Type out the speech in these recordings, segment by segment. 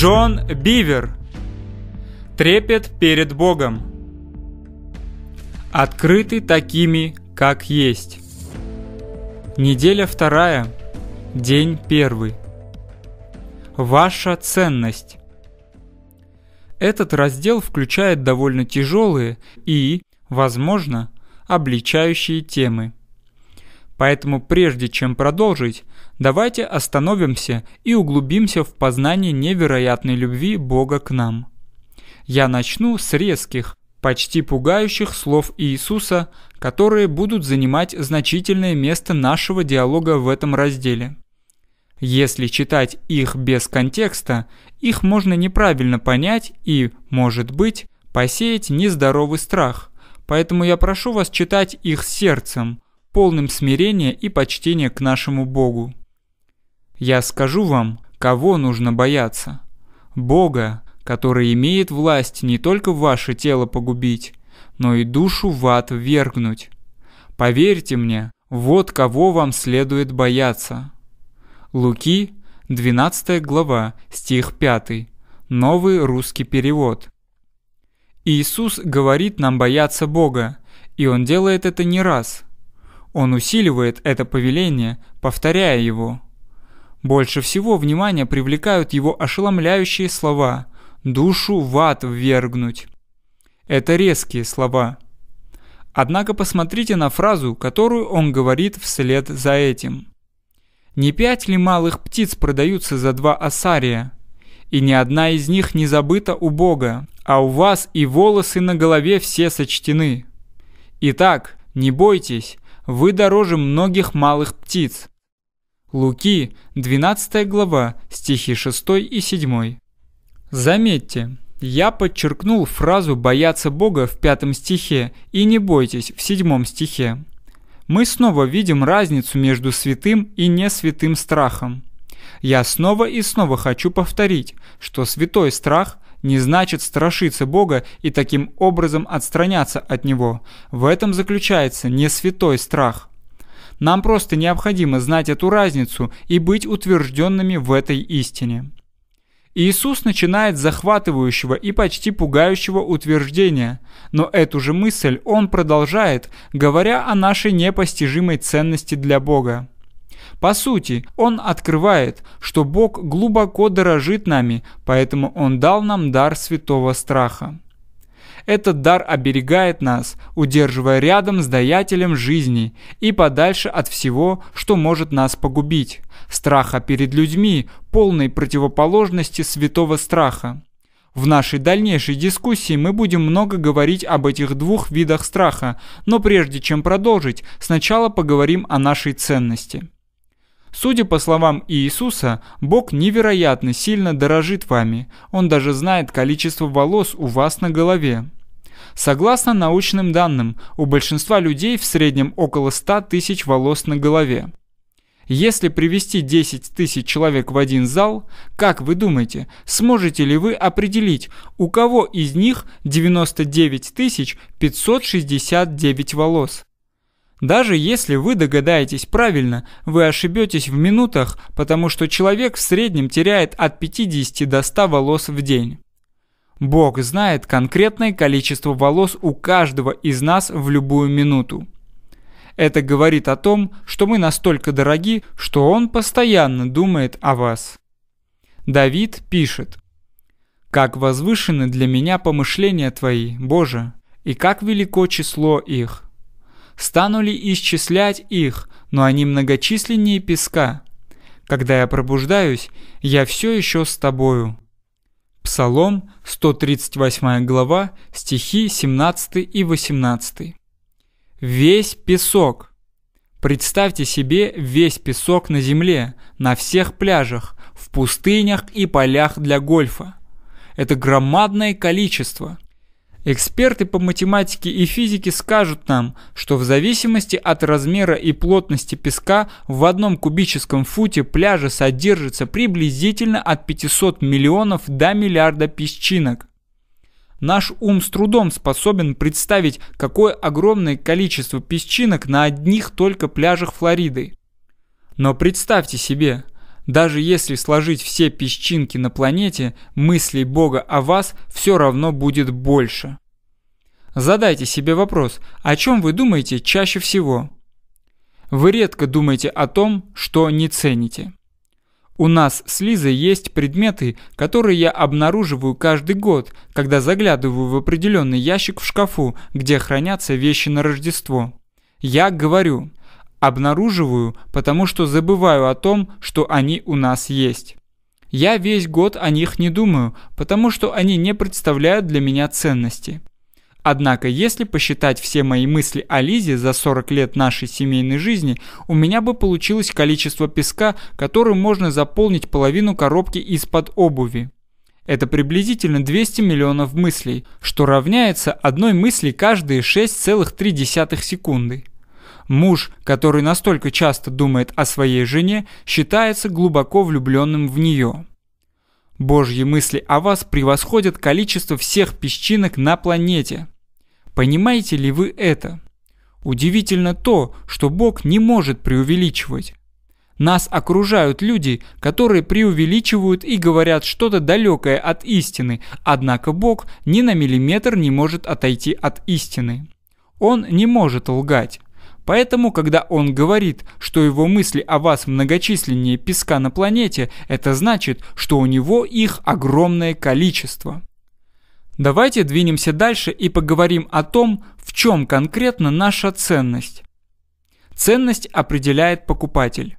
Джон Бивер. Трепет перед Богом. Открыты такими, как есть. Неделя вторая, день первый. Ваша ценность. Этот раздел включает довольно тяжелые и, возможно, обличающие темы. Поэтому прежде чем продолжить, Давайте остановимся и углубимся в познание невероятной любви Бога к нам. Я начну с резких, почти пугающих слов Иисуса, которые будут занимать значительное место нашего диалога в этом разделе. Если читать их без контекста, их можно неправильно понять и, может быть, посеять нездоровый страх. Поэтому я прошу вас читать их сердцем, полным смирения и почтения к нашему Богу. Я скажу вам, кого нужно бояться. Бога, который имеет власть не только ваше тело погубить, но и душу в ад ввергнуть. Поверьте мне, вот кого вам следует бояться. Луки, 12 глава, стих 5. Новый русский перевод. Иисус говорит нам бояться Бога, и Он делает это не раз. Он усиливает это повеление, повторяя его. Больше всего внимания привлекают его ошеломляющие слова «душу в ад ввергнуть». Это резкие слова. Однако посмотрите на фразу, которую он говорит вслед за этим. «Не пять ли малых птиц продаются за два осария? И ни одна из них не забыта у Бога, а у вас и волосы на голове все сочтены. Итак, не бойтесь, вы дороже многих малых птиц. Луки, 12 глава, стихи 6 и 7. Заметьте, я подчеркнул фразу «бояться Бога» в пятом стихе и «не бойтесь» в седьмом стихе. Мы снова видим разницу между святым и несвятым страхом. Я снова и снова хочу повторить, что святой страх не значит страшиться Бога и таким образом отстраняться от Него. В этом заключается не святой страх. Нам просто необходимо знать эту разницу и быть утвержденными в этой истине. Иисус начинает с захватывающего и почти пугающего утверждения, но эту же мысль он продолжает, говоря о нашей непостижимой ценности для Бога. По сути, он открывает, что Бог глубоко дорожит нами, поэтому он дал нам дар святого страха. Этот дар оберегает нас, удерживая рядом с даятелем жизни и подальше от всего, что может нас погубить. Страха перед людьми, полной противоположности святого страха. В нашей дальнейшей дискуссии мы будем много говорить об этих двух видах страха, но прежде чем продолжить, сначала поговорим о нашей ценности. Судя по словам Иисуса, Бог невероятно сильно дорожит вами, Он даже знает количество волос у вас на голове. Согласно научным данным, у большинства людей в среднем около 100 тысяч волос на голове. Если привести 10 тысяч человек в один зал, как вы думаете, сможете ли вы определить, у кого из них 99 569 волос? Даже если вы догадаетесь правильно, вы ошибетесь в минутах, потому что человек в среднем теряет от 50 до 100 волос в день. Бог знает конкретное количество волос у каждого из нас в любую минуту. Это говорит о том, что мы настолько дороги, что Он постоянно думает о вас. Давид пишет. «Как возвышены для меня помышления Твои, Боже, и как велико число их! Стану ли исчислять их, но они многочисленнее песка? Когда я пробуждаюсь, я все еще с Тобою». Псалом, 138 глава, стихи 17 и 18. Весь песок. Представьте себе весь песок на земле, на всех пляжах, в пустынях и полях для гольфа. Это громадное количество – Эксперты по математике и физике скажут нам, что в зависимости от размера и плотности песка в одном кубическом футе пляжа содержится приблизительно от 500 миллионов до миллиарда песчинок. Наш ум с трудом способен представить, какое огромное количество песчинок на одних только пляжах Флориды. Но представьте себе, даже если сложить все песчинки на планете, мыслей Бога о вас все равно будет больше. Задайте себе вопрос, о чем вы думаете чаще всего? Вы редко думаете о том, что не цените. У нас с Лизой есть предметы, которые я обнаруживаю каждый год, когда заглядываю в определенный ящик в шкафу, где хранятся вещи на Рождество. Я говорю, Обнаруживаю, потому что забываю о том, что они у нас есть. Я весь год о них не думаю, потому что они не представляют для меня ценности. Однако, если посчитать все мои мысли о Лизе за 40 лет нашей семейной жизни, у меня бы получилось количество песка, которым можно заполнить половину коробки из-под обуви. Это приблизительно 200 миллионов мыслей, что равняется одной мысли каждые 6,3 секунды. Муж, который настолько часто думает о своей жене, считается глубоко влюбленным в нее. Божьи мысли о вас превосходят количество всех песчинок на планете. Понимаете ли вы это? Удивительно то, что Бог не может преувеличивать. Нас окружают люди, которые преувеличивают и говорят что-то далекое от истины, однако Бог ни на миллиметр не может отойти от истины. Он не может лгать. Поэтому, когда он говорит, что его мысли о вас многочисленнее песка на планете, это значит, что у него их огромное количество. Давайте двинемся дальше и поговорим о том, в чем конкретно наша ценность. Ценность определяет покупатель.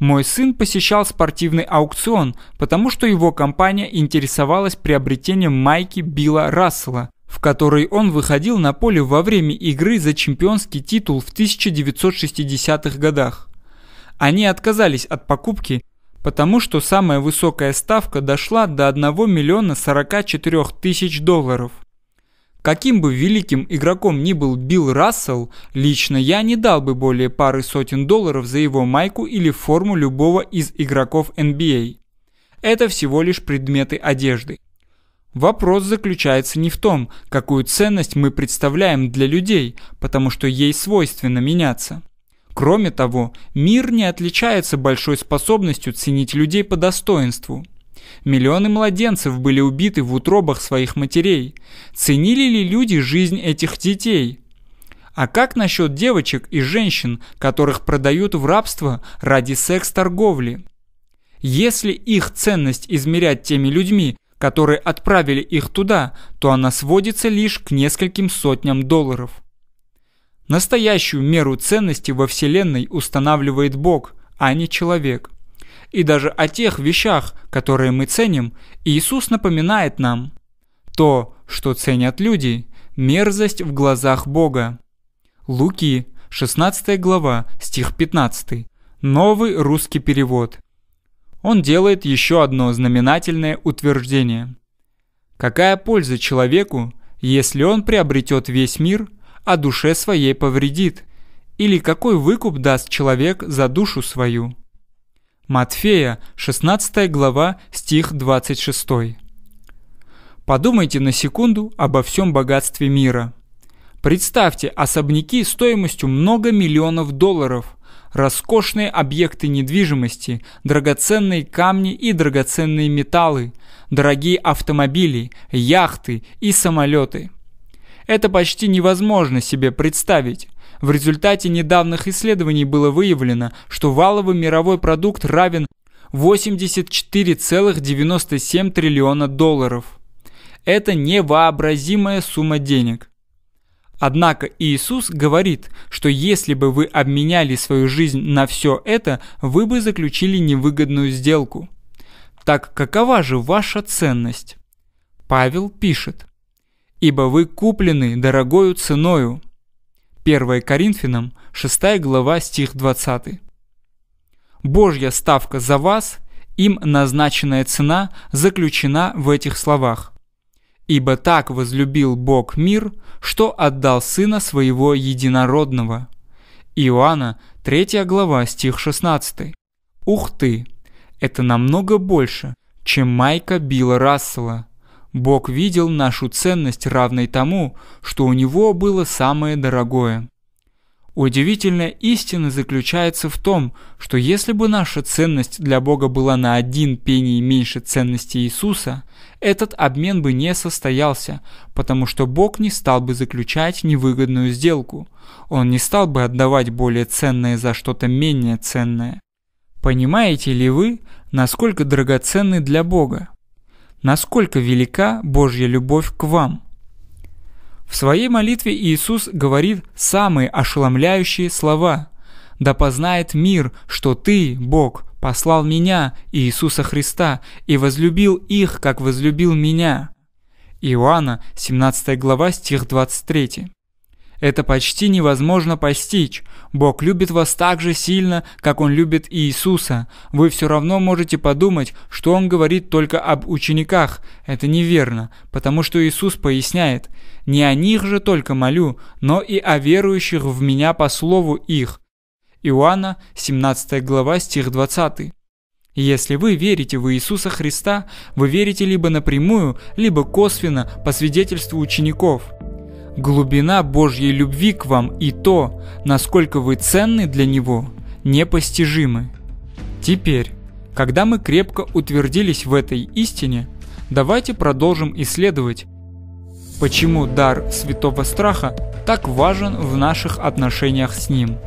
Мой сын посещал спортивный аукцион, потому что его компания интересовалась приобретением майки Билла Рассела – в которой он выходил на поле во время игры за чемпионский титул в 1960-х годах. Они отказались от покупки, потому что самая высокая ставка дошла до 1 миллиона 44 тысяч долларов. Каким бы великим игроком ни был Билл Рассел, лично я не дал бы более пары сотен долларов за его майку или форму любого из игроков NBA. А. Это всего лишь предметы одежды. Вопрос заключается не в том, какую ценность мы представляем для людей, потому что ей свойственно меняться. Кроме того, мир не отличается большой способностью ценить людей по достоинству. Миллионы младенцев были убиты в утробах своих матерей. Ценили ли люди жизнь этих детей? А как насчет девочек и женщин, которых продают в рабство ради секс-торговли? Если их ценность измерять теми людьми, которые отправили их туда, то она сводится лишь к нескольким сотням долларов. Настоящую меру ценности во Вселенной устанавливает Бог, а не человек. И даже о тех вещах, которые мы ценим, Иисус напоминает нам. То, что ценят люди, мерзость в глазах Бога. Луки, 16 глава, стих 15. Новый русский перевод он делает еще одно знаменательное утверждение. Какая польза человеку, если он приобретет весь мир, а душе своей повредит? Или какой выкуп даст человек за душу свою? Матфея, 16 глава, стих 26. Подумайте на секунду обо всем богатстве мира. Представьте особняки стоимостью много миллионов долларов – роскошные объекты недвижимости, драгоценные камни и драгоценные металлы, дорогие автомобили, яхты и самолеты. Это почти невозможно себе представить. В результате недавних исследований было выявлено, что валовый мировой продукт равен 84,97 триллиона долларов. Это невообразимая сумма денег. Однако Иисус говорит, что если бы вы обменяли свою жизнь на все это, вы бы заключили невыгодную сделку. Так какова же ваша ценность? Павел пишет, «Ибо вы куплены дорогою ценою». 1 Коринфянам 6 глава стих 20. Божья ставка за вас, им назначенная цена, заключена в этих словах. Ибо так возлюбил Бог мир, что отдал Сына Своего Единородного. Иоанна, 3 глава, стих 16. Ух ты! Это намного больше, чем Майка Билла Рассела. Бог видел нашу ценность равной тому, что у него было самое дорогое. Удивительная истина заключается в том, что если бы наша ценность для Бога была на один пении меньше ценности Иисуса, этот обмен бы не состоялся, потому что Бог не стал бы заключать невыгодную сделку. Он не стал бы отдавать более ценное за что-то менее ценное. Понимаете ли вы, насколько драгоценны для Бога? Насколько велика Божья любовь к вам – в своей молитве Иисус говорит самые ошеломляющие слова. «Да познает мир, что Ты, Бог, послал меня, Иисуса Христа, и возлюбил их, как возлюбил меня». Иоанна, 17 глава, стих 23. Это почти невозможно постичь. Бог любит вас так же сильно, как Он любит Иисуса. Вы все равно можете подумать, что Он говорит только об учениках. Это неверно, потому что Иисус поясняет, «Не о них же только молю, но и о верующих в Меня по слову их». Иоанна, 17 глава, стих 20. Если вы верите в Иисуса Христа, вы верите либо напрямую, либо косвенно по свидетельству учеников – Глубина Божьей любви к вам и то, насколько вы ценны для Него, непостижимы. Теперь, когда мы крепко утвердились в этой истине, давайте продолжим исследовать, почему дар святого страха так важен в наших отношениях с Ним.